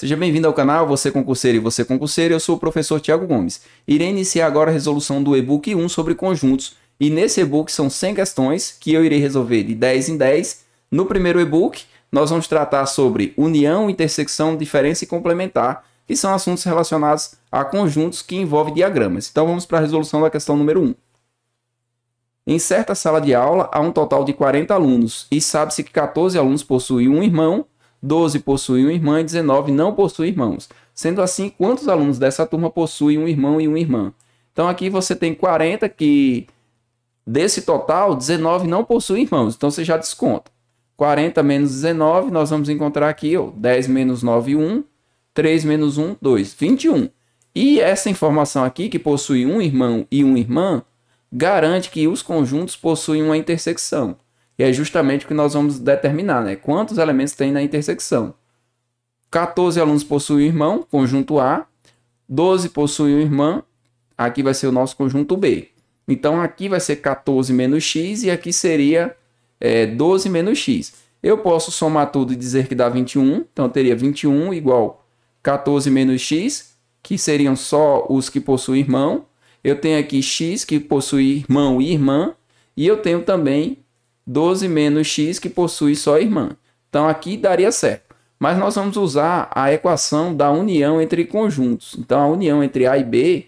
Seja bem-vindo ao canal, você concurseiro e você concurseiro, eu sou o professor Tiago Gomes. Irei iniciar agora a resolução do e-book 1 sobre conjuntos, e nesse e-book são 100 questões que eu irei resolver de 10 em 10. No primeiro e-book, nós vamos tratar sobre união, intersecção, diferença e complementar, que são assuntos relacionados a conjuntos que envolvem diagramas. Então vamos para a resolução da questão número 1. Em certa sala de aula, há um total de 40 alunos, e sabe-se que 14 alunos possuem um irmão 12 possuem uma irmã e 19 não possuem irmãos. Sendo assim, quantos alunos dessa turma possuem um irmão e uma irmã? Então aqui você tem 40 que desse total, 19 não possuem irmãos. Então você já desconta. 40 menos 19, nós vamos encontrar aqui ó, 10 menos 9, 1. 3 menos 1, 2. 21. E essa informação aqui, que possui um irmão e uma irmã, garante que os conjuntos possuem uma intersecção. E é justamente o que nós vamos determinar, né? Quantos elementos tem na intersecção. 14 alunos possuem um irmão, conjunto A. 12 possuem irmã, aqui vai ser o nosso conjunto B. Então, aqui vai ser 14 menos x e aqui seria é, 12 menos x. Eu posso somar tudo e dizer que dá 21, então teria 21 igual 14 menos x, que seriam só os que possuem irmão. Eu tenho aqui x que possui irmão e irmã, e eu tenho também 12 menos x que possui só irmã. Então aqui daria certo. Mas nós vamos usar a equação da união entre conjuntos. Então a união entre A e B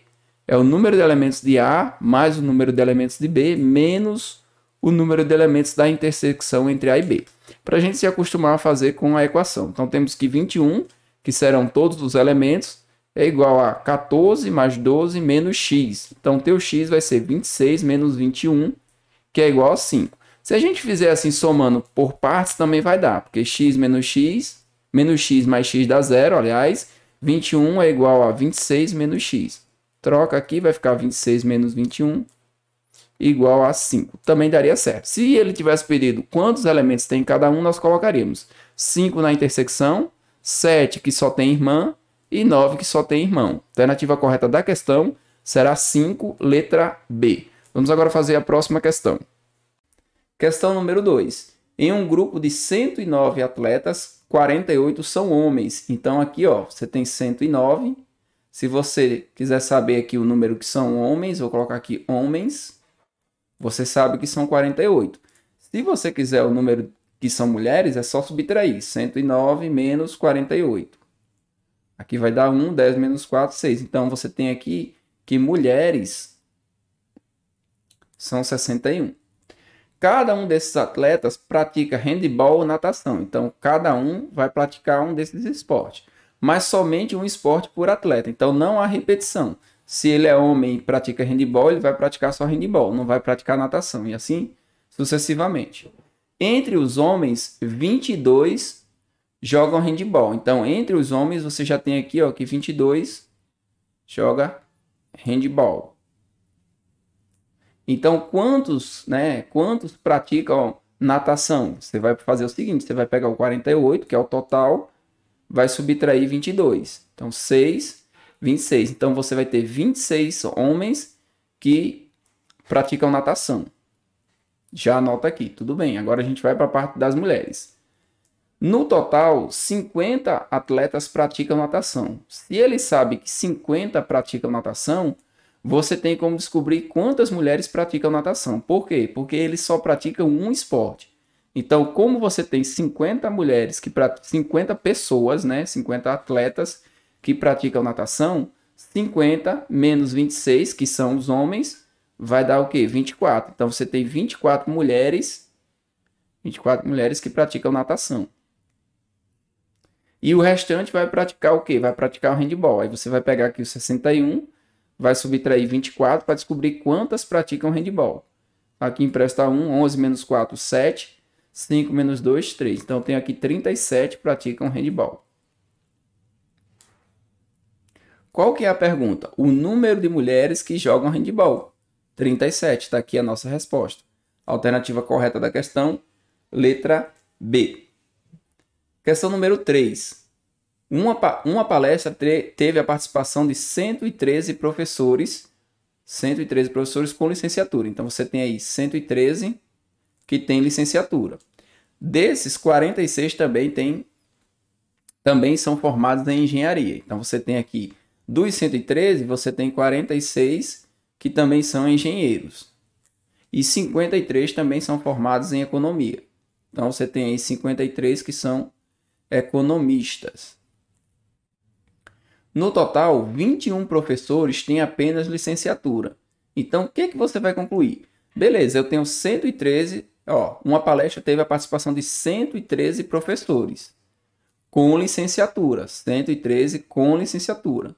é o número de elementos de A mais o número de elementos de B menos o número de elementos da intersecção entre A e B. Para a gente se acostumar a fazer com a equação. Então temos que 21, que serão todos os elementos, é igual a 14 mais 12 menos x. Então teu x vai ser 26 menos 21, que é igual a 5. Se a gente fizer assim somando por partes, também vai dar, porque x menos x, menos x mais x dá zero, aliás, 21 é igual a 26 menos x. Troca aqui, vai ficar 26 menos 21 igual a 5. Também daria certo. Se ele tivesse pedido quantos elementos tem em cada um, nós colocaríamos 5 na intersecção, 7 que só tem irmã e 9 que só tem irmão. A alternativa correta da questão será 5, letra B. Vamos agora fazer a próxima questão. Questão número 2. Em um grupo de 109 atletas, 48 são homens. Então aqui, ó, você tem 109. Se você quiser saber aqui o número que são homens, vou colocar aqui homens. Você sabe que são 48. Se você quiser o número que são mulheres, é só subtrair. 109 menos 48. Aqui vai dar 1, 10 menos 4, 6. Então, você tem aqui que mulheres são 61. Cada um desses atletas pratica handball ou natação. Então, cada um vai praticar um desses esportes. Mas somente um esporte por atleta. Então, não há repetição. Se ele é homem e pratica handball, ele vai praticar só handball, não vai praticar natação. E assim sucessivamente. Entre os homens, 22 jogam handball. Então, entre os homens, você já tem aqui ó, que 22 joga handball. Então, quantos, né, quantos praticam natação? Você vai fazer o seguinte, você vai pegar o 48, que é o total, vai subtrair 22. Então, 6, 26. Então, você vai ter 26 homens que praticam natação. Já anota aqui, tudo bem. Agora a gente vai para a parte das mulheres. No total, 50 atletas praticam natação. Se ele sabe que 50 praticam natação, você tem como descobrir quantas mulheres praticam natação. Por quê? Porque eles só praticam um esporte. Então, como você tem 50 mulheres que praticam, 50 pessoas, né, 50 atletas que praticam natação, 50 menos 26, que são os homens, vai dar o quê? 24. Então você tem 24 mulheres, 24 mulheres que praticam natação. E o restante vai praticar o quê? Vai praticar o handball. Aí você vai pegar aqui os 61 vai subtrair 24 para descobrir quantas praticam handball. Aqui empresta 1, 11 menos 4, 7. 5 menos 2, 3. Então, tem aqui 37 praticam handball. Qual que é a pergunta? O número de mulheres que jogam handball. 37, está aqui a nossa resposta. Alternativa correta da questão, letra B. Questão número 3. Uma, uma palestra teve a participação de 113 professores, 113 professores com licenciatura. Então você tem aí 113 que tem licenciatura. Desses, 46 também tem também são formados em engenharia. Então você tem aqui dos 113, você tem 46 que também são engenheiros. E 53 também são formados em economia. Então você tem aí 53 que são economistas. No total, 21 professores têm apenas licenciatura. Então, o que, que você vai concluir? Beleza, eu tenho 113, ó, uma palestra teve a participação de 113 professores com licenciatura, 113 com licenciatura.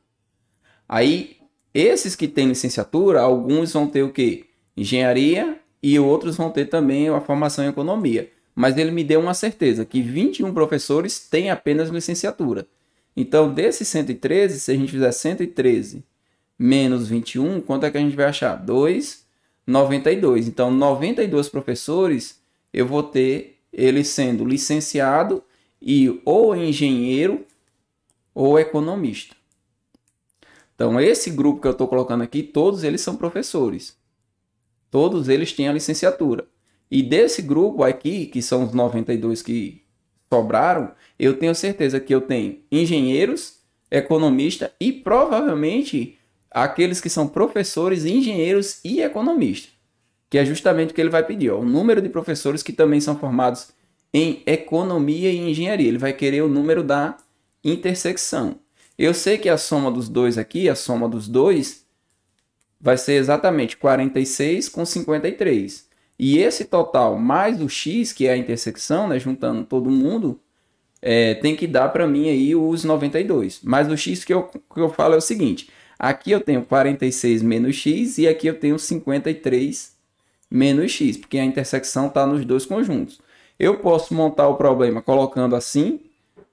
Aí, esses que têm licenciatura, alguns vão ter o quê? Engenharia e outros vão ter também a formação em economia. Mas ele me deu uma certeza que 21 professores têm apenas licenciatura. Então, desses 113, se a gente fizer 113 menos 21, quanto é que a gente vai achar? 2, 92. Então, 92 professores eu vou ter ele sendo licenciado e ou engenheiro ou economista. Então, esse grupo que eu estou colocando aqui, todos eles são professores. Todos eles têm a licenciatura. E desse grupo aqui, que são os 92 que sobraram, eu tenho certeza que eu tenho engenheiros, economista e provavelmente aqueles que são professores, engenheiros e economistas, que é justamente o que ele vai pedir, ó, o número de professores que também são formados em economia e engenharia. Ele vai querer o número da intersecção. Eu sei que a soma dos dois aqui, a soma dos dois, vai ser exatamente 46 com 53. E esse total mais o X, que é a intersecção, né, juntando todo mundo, é, tem que dar para mim aí os 92. Mas o X que eu, que eu falo é o seguinte, aqui eu tenho 46 menos X e aqui eu tenho 53 menos X, porque a intersecção está nos dois conjuntos. Eu posso montar o problema colocando assim,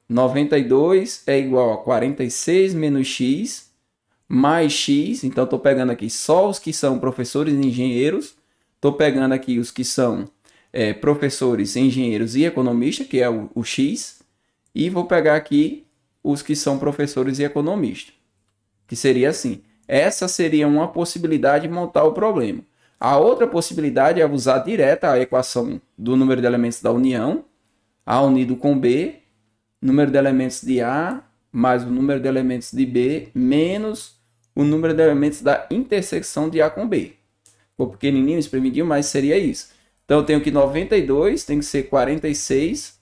92 é igual a 46 menos X mais X, então estou pegando aqui só os que são professores e engenheiros, Estou pegando aqui os que são é, professores, engenheiros e economistas, que é o, o X, e vou pegar aqui os que são professores e economistas, que seria assim. Essa seria uma possibilidade de montar o problema. A outra possibilidade é usar direta a equação do número de elementos da união, A unido com B, número de elementos de A, mais o número de elementos de B, menos o número de elementos da intersecção de A com B for pequenininho, espremidinho, mas seria isso. Então eu tenho que 92 tem que ser 46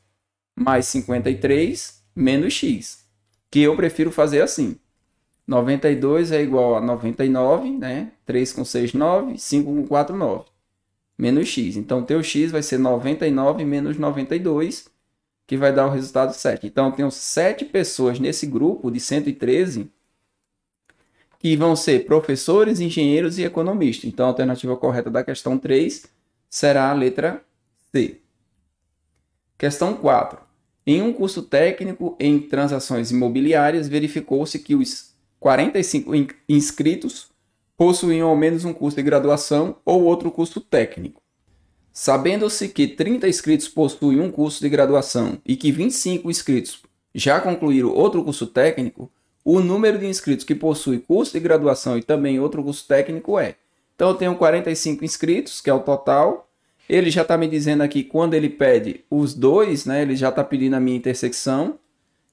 mais 53 menos x, que eu prefiro fazer assim. 92 é igual a 99, né? 3 com 6, 9. 5 com 4, 9. Menos x. Então, teu x vai ser 99 menos 92, que vai dar o resultado 7. Então, eu tenho 7 pessoas nesse grupo de 113 que vão ser professores, engenheiros e economistas. Então, a alternativa correta da questão 3 será a letra C. Questão 4. Em um curso técnico em transações imobiliárias, verificou-se que os 45 inscritos possuíam ao menos um curso de graduação ou outro curso técnico. Sabendo-se que 30 inscritos possuem um curso de graduação e que 25 inscritos já concluíram outro curso técnico, o número de inscritos que possui curso de graduação e também outro curso técnico é. Então eu tenho 45 inscritos, que é o total. Ele já está me dizendo aqui quando ele pede os dois, né? Ele já está pedindo a minha intersecção.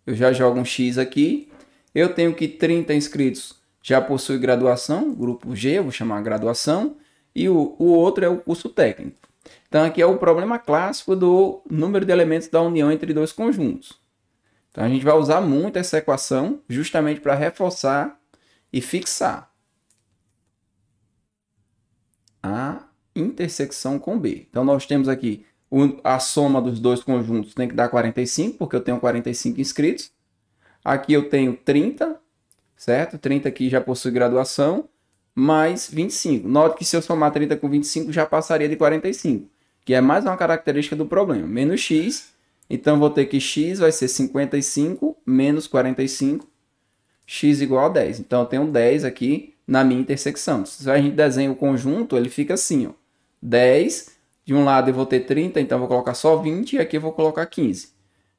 Eu já jogo um X aqui. Eu tenho que 30 inscritos já possui graduação, grupo G, eu vou chamar graduação, e o, o outro é o curso técnico. Então aqui é o problema clássico do número de elementos da união entre dois conjuntos. Então a gente vai usar muito essa equação justamente para reforçar e fixar a intersecção com B. Então nós temos aqui a soma dos dois conjuntos tem que dar 45, porque eu tenho 45 inscritos. Aqui eu tenho 30, certo? 30 aqui já possui graduação, mais 25. Note que se eu somar 30 com 25, já passaria de 45, que é mais uma característica do problema. Menos x então, vou ter que x vai ser 55 menos 45, x igual a 10. Então, eu tenho 10 aqui na minha intersecção. Se a gente desenha o conjunto, ele fica assim, ó. 10, de um lado eu vou ter 30, então eu vou colocar só 20, e aqui eu vou colocar 15.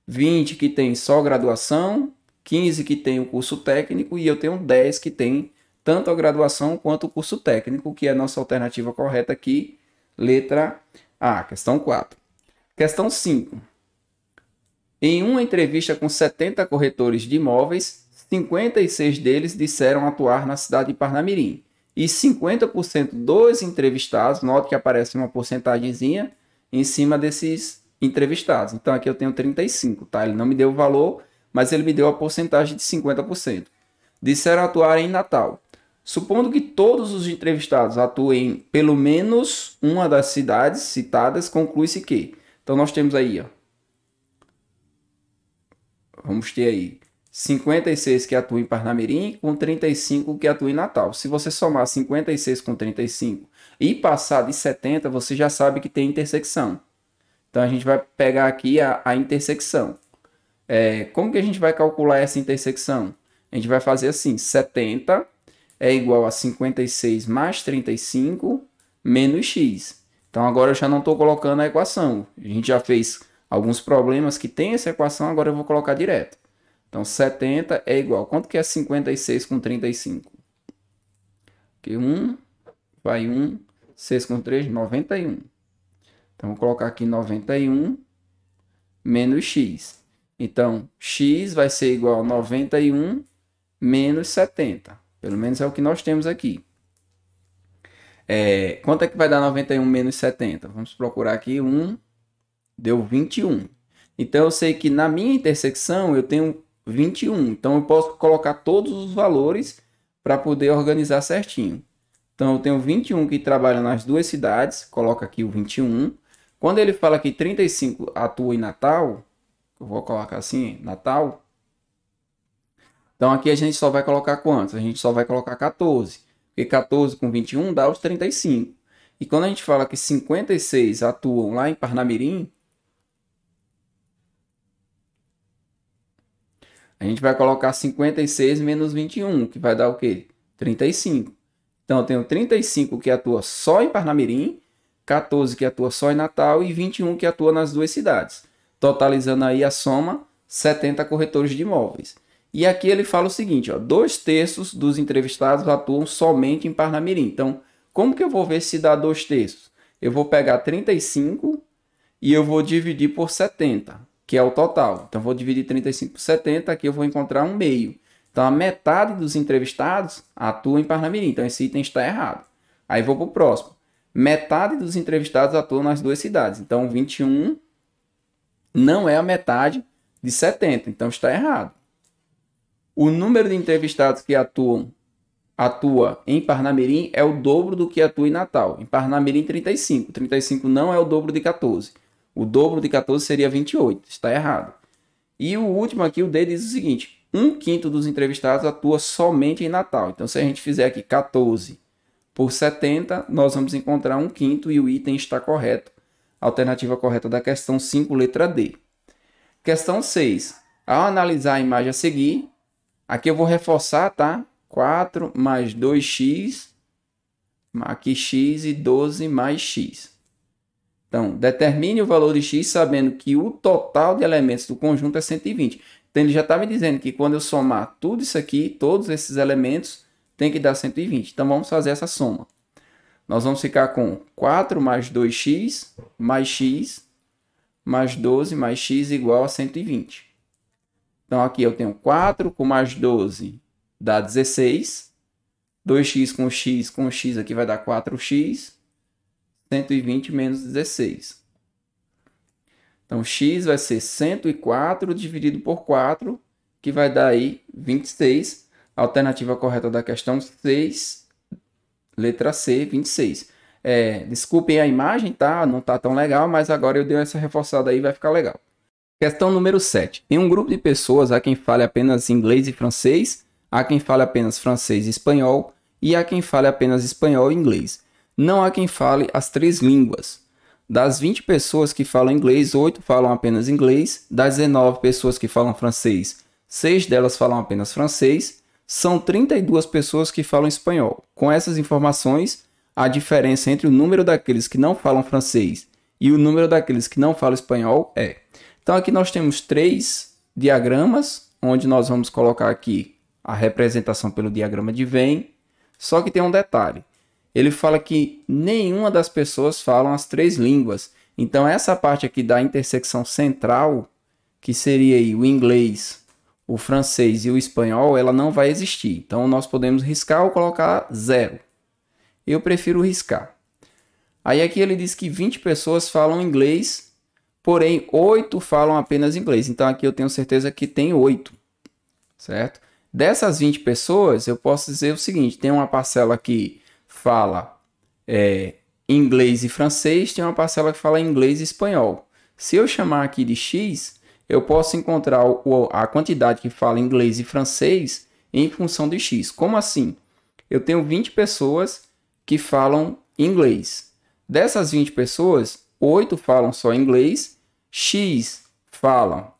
20 que tem só graduação, 15 que tem o curso técnico, e eu tenho 10 que tem tanto a graduação quanto o curso técnico, que é a nossa alternativa correta aqui, letra A, questão 4. Questão 5. Em uma entrevista com 70 corretores de imóveis, 56 deles disseram atuar na cidade de Parnamirim. E 50% dos entrevistados, note que aparece uma porcentagemzinha em cima desses entrevistados. Então aqui eu tenho 35, tá? Ele não me deu o valor, mas ele me deu a porcentagem de 50%. Disseram atuar em Natal. Supondo que todos os entrevistados atuem em pelo menos uma das cidades citadas, conclui-se que. Então nós temos aí, ó, vamos ter aí 56 que atuam em Parnamirim com 35 que atuam em Natal. Se você somar 56 com 35 e passar de 70, você já sabe que tem intersecção. Então a gente vai pegar aqui a, a intersecção. É, como que a gente vai calcular essa intersecção? A gente vai fazer assim, 70 é igual a 56 mais 35 menos x. Então agora eu já não estou colocando a equação. A gente já fez alguns problemas que tem essa equação, agora eu vou colocar direto. Então, 70 é igual. Quanto que é 56 com 35? Aqui 1, vai 1, 6 com 3, 91. Então, vou colocar aqui 91 menos x. Então, x vai ser igual a 91 menos 70. Pelo menos é o que nós temos aqui. É, quanto é que vai dar 91 menos 70? Vamos procurar aqui 1 deu 21. Então eu sei que na minha intersecção eu tenho 21. Então eu posso colocar todos os valores para poder organizar certinho. Então eu tenho 21 que trabalham nas duas cidades, coloca aqui o 21. Quando ele fala que 35 atua em Natal, eu vou colocar assim, Natal. Então aqui a gente só vai colocar quantos? A gente só vai colocar 14. Porque 14 com 21 dá os 35. E quando a gente fala que 56 atuam lá em Parnamirim, A gente vai colocar 56 menos 21, que vai dar o quê? 35. Então, eu tenho 35 que atua só em Parnamirim, 14 que atua só em Natal e 21 que atua nas duas cidades. Totalizando aí a soma, 70 corretores de imóveis. E aqui ele fala o seguinte, ó, dois terços dos entrevistados atuam somente em Parnamirim. Então, como que eu vou ver se dá dois terços? Eu vou pegar 35 e eu vou dividir por 70 que é o total. Então, vou dividir 35 por 70, aqui eu vou encontrar um meio. Então, a metade dos entrevistados atua em Parnamirim. Então, esse item está errado. Aí, vou para o próximo. Metade dos entrevistados atuam nas duas cidades. Então, 21 não é a metade de 70. Então, está errado. O número de entrevistados que atuam atua em Parnamirim é o dobro do que atua em Natal. Em Parnamirim, 35. 35 não é o dobro de 14. O dobro de 14 seria 28. Está errado. E o último aqui, o D, diz o seguinte: um quinto dos entrevistados atua somente em Natal. Então, se a gente fizer aqui 14 por 70, nós vamos encontrar um quinto e o item está correto. Alternativa correta da questão 5, letra D. Questão 6. Ao analisar a imagem a seguir, aqui eu vou reforçar, tá? 4 mais 2x, aqui x e 12 mais x. Então, determine o valor de x sabendo que o total de elementos do conjunto é 120. Então, ele já está me dizendo que quando eu somar tudo isso aqui, todos esses elementos, tem que dar 120. Então, vamos fazer essa soma. Nós vamos ficar com 4 mais 2x mais x mais 12 mais x igual a 120. Então, aqui eu tenho 4 com mais 12 dá 16. 2x com x com x aqui vai dar 4x. 120 menos 16. Então, x vai ser 104 dividido por 4, que vai dar aí 26. A alternativa correta da questão 6, letra C, 26. É, desculpem a imagem, tá? Não tá tão legal, mas agora eu dei essa reforçada aí, vai ficar legal. Questão número 7. Em um grupo de pessoas, há quem fale apenas inglês e francês, há quem fale apenas francês e espanhol, e há quem fale apenas espanhol e inglês não há quem fale as três línguas. Das 20 pessoas que falam inglês, 8 falam apenas inglês. Das 19 pessoas que falam francês, 6 delas falam apenas francês. São 32 pessoas que falam espanhol. Com essas informações, a diferença entre o número daqueles que não falam francês e o número daqueles que não falam espanhol é. Então aqui nós temos três diagramas, onde nós vamos colocar aqui a representação pelo diagrama de Venn. Só que tem um detalhe ele fala que nenhuma das pessoas falam as três línguas. Então essa parte aqui da intersecção central, que seria o inglês, o francês e o espanhol, ela não vai existir. Então nós podemos riscar ou colocar zero. Eu prefiro riscar. Aí aqui ele diz que 20 pessoas falam inglês, porém 8 falam apenas inglês. Então aqui eu tenho certeza que tem 8. Certo? Dessas 20 pessoas, eu posso dizer o seguinte, tem uma parcela aqui fala é, inglês e francês, tem uma parcela que fala inglês e espanhol. Se eu chamar aqui de X, eu posso encontrar o, a quantidade que fala inglês e francês em função de X. Como assim? Eu tenho 20 pessoas que falam inglês. Dessas 20 pessoas, 8 falam só inglês, X falam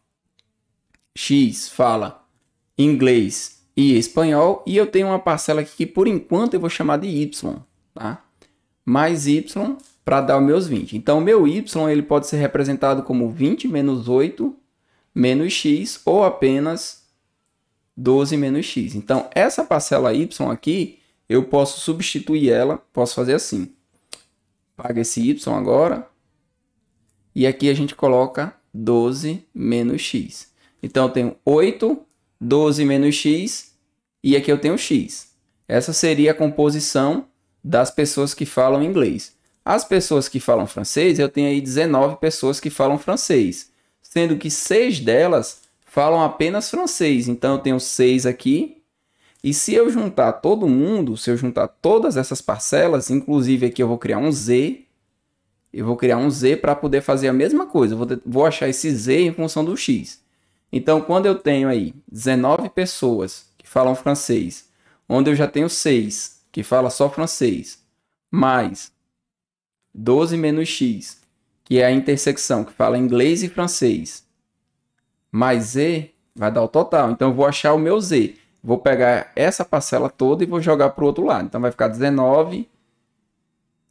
X fala inglês e espanhol, e eu tenho uma parcela aqui que por enquanto eu vou chamar de y, tá? Mais y para dar os meus 20. Então, meu y ele pode ser representado como 20 menos 8 menos x ou apenas 12 menos x. Então, essa parcela y aqui, eu posso substituir ela, posso fazer assim. Paga esse y agora. E aqui a gente coloca 12 menos x. Então, eu tenho 8 12 menos x, e aqui eu tenho x. Essa seria a composição das pessoas que falam inglês. As pessoas que falam francês, eu tenho aí 19 pessoas que falam francês, sendo que 6 delas falam apenas francês. Então eu tenho 6 aqui. E se eu juntar todo mundo, se eu juntar todas essas parcelas, inclusive aqui eu vou criar um z, eu vou criar um z para poder fazer a mesma coisa. Eu vou, vou achar esse z em função do x. Então, quando eu tenho aí 19 pessoas que falam francês, onde eu já tenho 6 que falam só francês, mais 12 menos x, que é a intersecção que fala inglês e francês, mais z, vai dar o total. Então, eu vou achar o meu z. Vou pegar essa parcela toda e vou jogar para o outro lado. Então, vai ficar 19,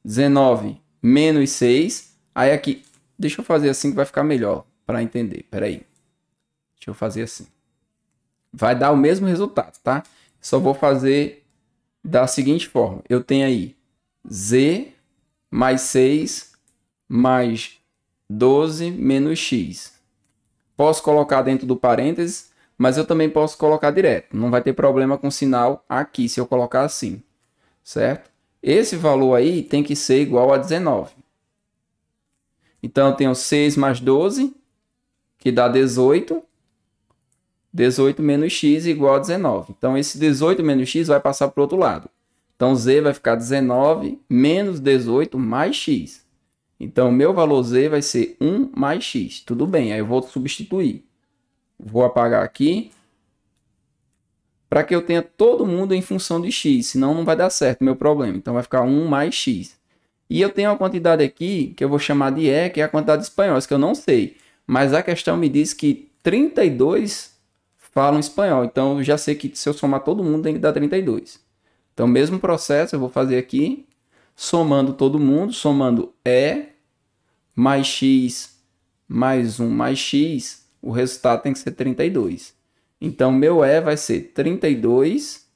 19 menos 6. Aí aqui, deixa eu fazer assim que vai ficar melhor para entender. Peraí. aí. Deixa eu fazer assim. Vai dar o mesmo resultado, tá? Só vou fazer da seguinte forma. Eu tenho aí z mais 6 mais 12 menos x. Posso colocar dentro do parênteses, mas eu também posso colocar direto. Não vai ter problema com sinal aqui se eu colocar assim, certo? Esse valor aí tem que ser igual a 19. Então, eu tenho 6 mais 12, que dá 18, 18 menos x igual a 19. Então, esse 18 menos x vai passar para o outro lado. Então, z vai ficar 19 menos 18 mais x. Então, meu valor z vai ser 1 mais x. Tudo bem, aí eu vou substituir. Vou apagar aqui. Para que eu tenha todo mundo em função de x, senão não vai dar certo meu problema. Então, vai ficar 1 mais x. E eu tenho uma quantidade aqui que eu vou chamar de E, que é a quantidade espanhola, que eu não sei. Mas a questão me diz que 32 falam espanhol. Então, eu já sei que se eu somar todo mundo, tem que dar 32. Então, mesmo processo, eu vou fazer aqui, somando todo mundo, somando E mais X mais 1 mais X, o resultado tem que ser 32. Então, meu E vai ser 32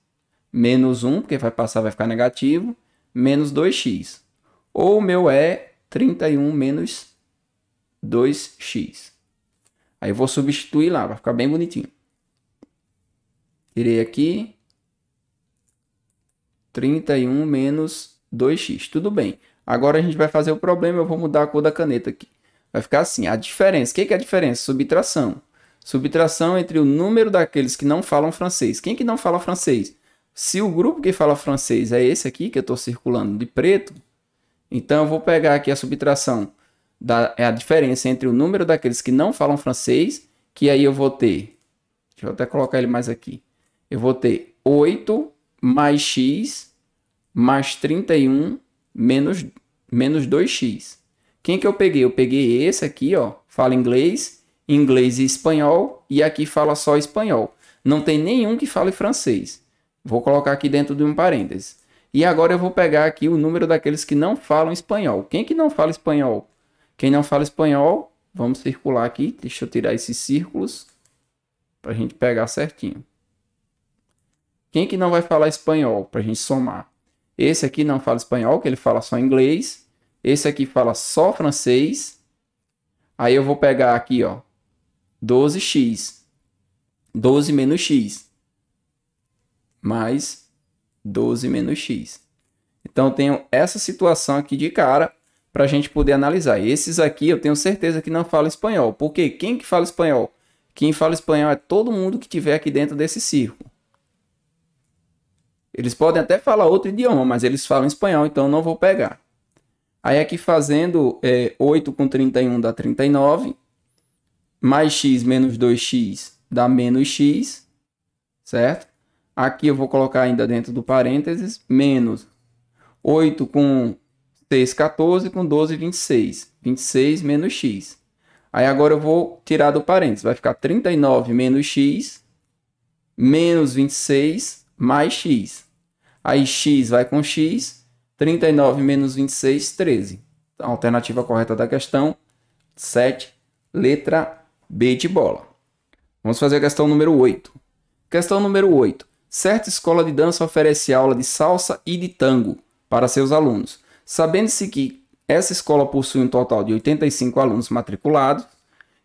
menos 1, porque vai passar, vai ficar negativo, menos 2X. Ou meu E, 31 menos 2X. Aí eu vou substituir lá, vai ficar bem bonitinho irei aqui. 31 menos 2x. Tudo bem. Agora a gente vai fazer o problema. Eu vou mudar a cor da caneta aqui. Vai ficar assim. A diferença. O que é a diferença? Subtração. Subtração entre o número daqueles que não falam francês. Quem que não fala francês? Se o grupo que fala francês é esse aqui, que eu estou circulando de preto, então eu vou pegar aqui a subtração. Da, é a diferença entre o número daqueles que não falam francês, que aí eu vou ter... Deixa eu até colocar ele mais aqui eu vou ter 8 mais x mais 31 menos, menos 2x. Quem que eu peguei? Eu peguei esse aqui, ó, fala inglês, inglês e espanhol, e aqui fala só espanhol. Não tem nenhum que fale francês. Vou colocar aqui dentro de um parênteses. E agora eu vou pegar aqui o número daqueles que não falam espanhol. Quem que não fala espanhol? Quem não fala espanhol, vamos circular aqui. Deixa eu tirar esses círculos para a gente pegar certinho. Quem que não vai falar espanhol para a gente somar? Esse aqui não fala espanhol, que ele fala só inglês. Esse aqui fala só francês. Aí eu vou pegar aqui, ó, 12x. 12 menos x. Mais 12 menos x. Então, eu tenho essa situação aqui de cara para a gente poder analisar. Esses aqui eu tenho certeza que não fala espanhol. Porque quem que fala espanhol? Quem fala espanhol é todo mundo que tiver aqui dentro desse círculo. Eles podem até falar outro idioma, mas eles falam espanhol, então não vou pegar. Aí aqui fazendo é, 8 com 31 dá 39. Mais x menos 2x dá menos x, certo? Aqui eu vou colocar ainda dentro do parênteses, menos 8 com 6, 14, com 12, 26. 26 menos x. Aí agora eu vou tirar do parênteses, vai ficar 39 menos x, menos 26, mais x. Aí x vai com x, 39 menos 26, 13. Então, a alternativa correta da questão, 7, letra B de bola. Vamos fazer a questão número 8. Questão número 8. Certa escola de dança oferece aula de salsa e de tango para seus alunos. Sabendo-se que essa escola possui um total de 85 alunos matriculados,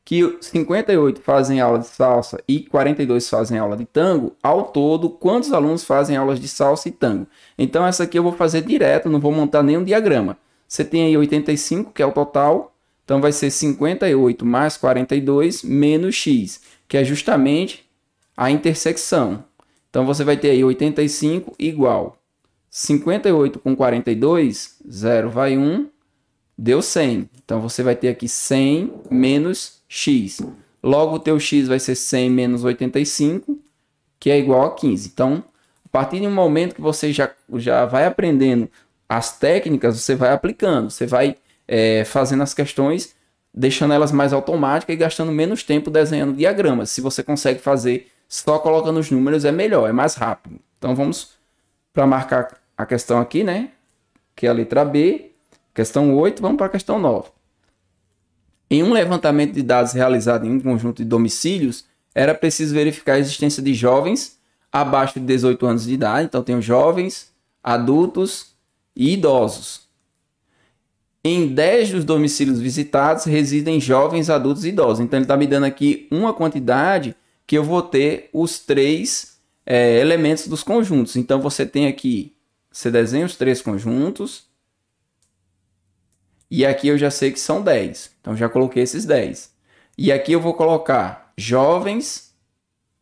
que 58 fazem aula de salsa e 42 fazem aula de tango, ao todo, quantos alunos fazem aulas de salsa e tango? Então, essa aqui eu vou fazer direto, não vou montar nenhum diagrama. Você tem aí 85, que é o total, então vai ser 58 mais 42 menos x, que é justamente a intersecção. Então, você vai ter aí 85 igual 58 com 42, 0 vai 1, Deu 100. Então você vai ter aqui 100 menos x. Logo, o teu x vai ser 100 menos 85, que é igual a 15. Então, a partir de um momento que você já, já vai aprendendo as técnicas, você vai aplicando, você vai é, fazendo as questões, deixando elas mais automáticas e gastando menos tempo desenhando diagramas. Se você consegue fazer só colocando os números, é melhor, é mais rápido. Então, vamos para marcar a questão aqui, né? Que é a letra B Questão 8, vamos para a questão 9. Em um levantamento de dados realizado em um conjunto de domicílios, era preciso verificar a existência de jovens abaixo de 18 anos de idade, então tem jovens, adultos e idosos. Em 10 dos domicílios visitados residem jovens, adultos e idosos. Então ele está me dando aqui uma quantidade que eu vou ter os três é, elementos dos conjuntos. Então você tem aqui, você desenha os três conjuntos, e aqui eu já sei que são 10. Então já coloquei esses 10. E aqui eu vou colocar jovens,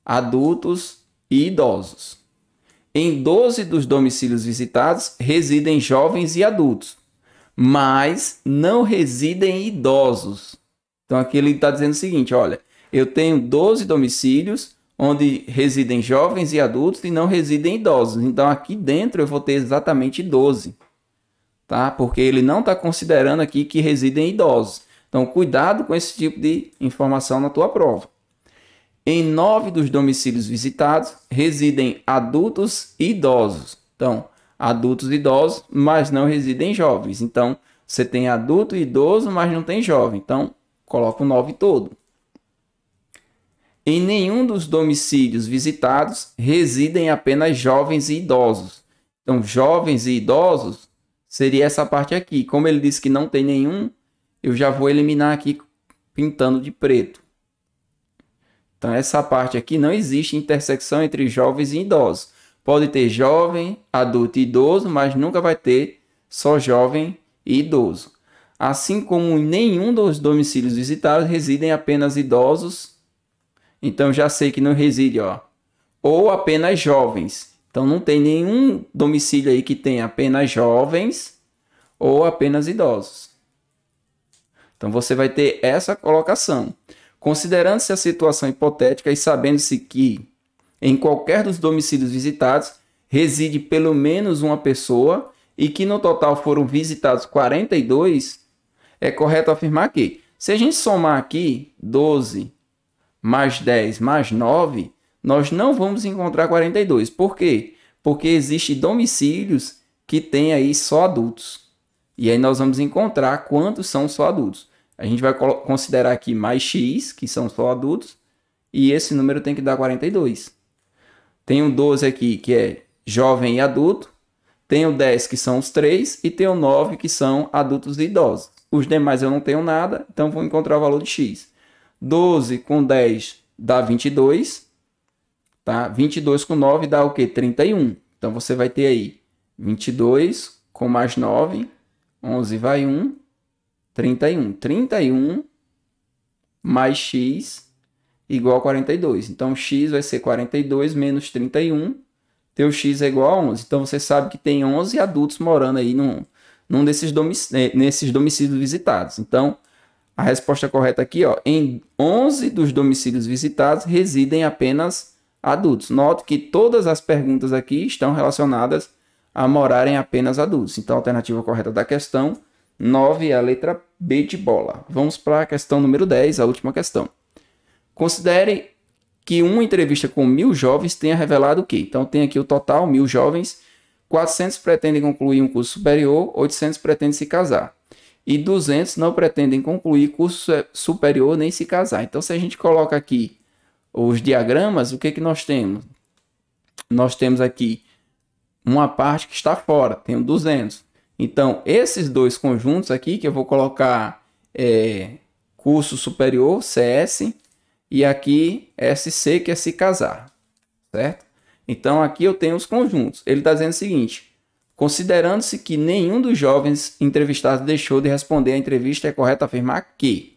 adultos e idosos. Em 12 dos domicílios visitados residem jovens e adultos, mas não residem idosos. Então aqui ele está dizendo o seguinte: olha, eu tenho 12 domicílios onde residem jovens e adultos e não residem idosos. Então aqui dentro eu vou ter exatamente 12 tá? Porque ele não está considerando aqui que residem idosos. Então, cuidado com esse tipo de informação na tua prova. Em nove dos domicílios visitados residem adultos e idosos. Então, adultos e idosos, mas não residem jovens. Então, você tem adulto e idoso, mas não tem jovem. Então, coloca o nove todo. Em nenhum dos domicílios visitados residem apenas jovens e idosos. Então, jovens e idosos seria essa parte aqui. Como ele disse que não tem nenhum, eu já vou eliminar aqui pintando de preto. Então essa parte aqui não existe intersecção entre jovens e idosos. Pode ter jovem, adulto e idoso, mas nunca vai ter só jovem e idoso. Assim como em nenhum dos domicílios visitados residem apenas idosos. Então já sei que não reside, ó. Ou apenas jovens. Então não tem nenhum domicílio aí que tenha apenas jovens ou apenas idosos. Então você vai ter essa colocação. Considerando-se a situação hipotética e sabendo-se que em qualquer dos domicílios visitados reside pelo menos uma pessoa e que no total foram visitados 42, é correto afirmar que, se a gente somar aqui 12 mais 10 mais 9, nós não vamos encontrar 42. Por quê? Porque existem domicílios que têm aí só adultos. E aí nós vamos encontrar quantos são só adultos. A gente vai considerar aqui mais X, que são só adultos, e esse número tem que dar 42. Tem o 12 aqui, que é jovem e adulto. Tem o 10, que são os 3. E tem o 9, que são adultos e idosos. Os demais eu não tenho nada, então vou encontrar o valor de X. 12 com 10 dá 22 tá? 22 com 9 dá o quê? 31. Então você vai ter aí 22 com mais 9, 11 vai 1, 31. 31 mais x igual a 42. Então x vai ser 42 menos 31. Teu x é igual a 11. Então você sabe que tem 11 adultos morando aí num, num desses domic... Eh, nesses domicílios visitados. Então a resposta correta aqui, ó, em 11 dos domicílios visitados residem apenas adultos. Note que todas as perguntas aqui estão relacionadas a morarem apenas adultos. Então, a alternativa correta da questão 9 é a letra B de bola. Vamos para a questão número 10, a última questão. Considere que uma entrevista com mil jovens tenha revelado o quê? Então, tem aqui o total, mil jovens, 400 pretendem concluir um curso superior, 800 pretendem se casar. E 200 não pretendem concluir curso superior nem se casar. Então, se a gente coloca aqui os diagramas, o que, é que nós temos? Nós temos aqui uma parte que está fora, tem 200. Então, esses dois conjuntos aqui, que eu vou colocar é, curso superior, CS, e aqui SC, que é se casar, certo? Então, aqui eu tenho os conjuntos. Ele está dizendo o seguinte, considerando-se que nenhum dos jovens entrevistados deixou de responder à entrevista, é correto afirmar que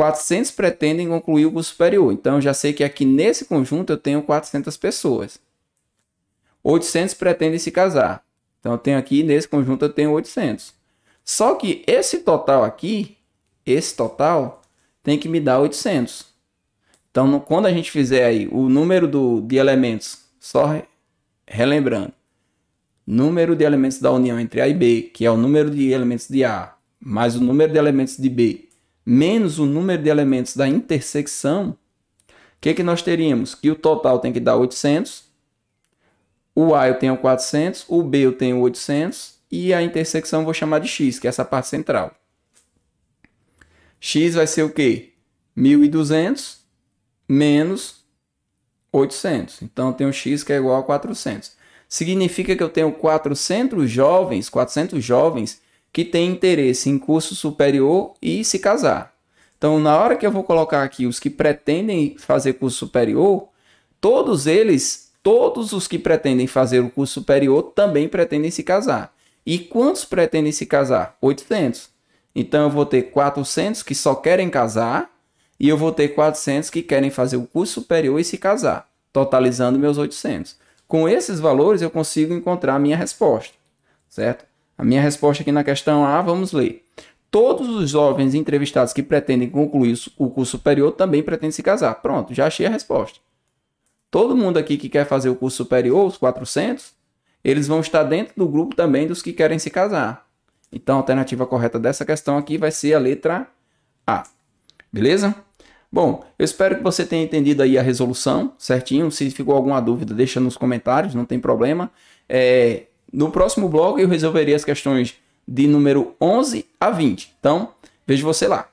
400 pretendem concluir o curso superior. Então, eu já sei que aqui nesse conjunto eu tenho 400 pessoas. 800 pretendem se casar. Então, eu tenho aqui, nesse conjunto, eu tenho 800. Só que esse total aqui, esse total, tem que me dar 800. Então, no, quando a gente fizer aí o número do, de elementos, só re, relembrando, número de elementos da união entre A e B, que é o número de elementos de A, mais o número de elementos de B, menos o número de elementos da intersecção, o que, que nós teríamos? Que o total tem que dar 800, o A eu tenho 400, o B eu tenho 800 e a intersecção eu vou chamar de X, que é essa parte central. X vai ser o quê? 1200 menos 800. Então, eu tenho X que é igual a 400. Significa que eu tenho 400 jovens, 400 jovens que tem interesse em curso superior e se casar. Então, na hora que eu vou colocar aqui os que pretendem fazer curso superior, todos eles, todos os que pretendem fazer o curso superior também pretendem se casar. E quantos pretendem se casar? 800. Então, eu vou ter 400 que só querem casar e eu vou ter 400 que querem fazer o curso superior e se casar, totalizando meus 800. Com esses valores, eu consigo encontrar a minha resposta, certo? A minha resposta aqui na questão A, vamos ler. Todos os jovens entrevistados que pretendem concluir o curso superior também pretendem se casar. Pronto, já achei a resposta. Todo mundo aqui que quer fazer o curso superior, os 400, eles vão estar dentro do grupo também dos que querem se casar. Então, a alternativa correta dessa questão aqui vai ser a letra A. Beleza? Bom, eu espero que você tenha entendido aí a resolução certinho. Se ficou alguma dúvida, deixa nos comentários, não tem problema. É, no próximo blog eu resolveria as questões de número 11 a 20. Então, vejo você lá.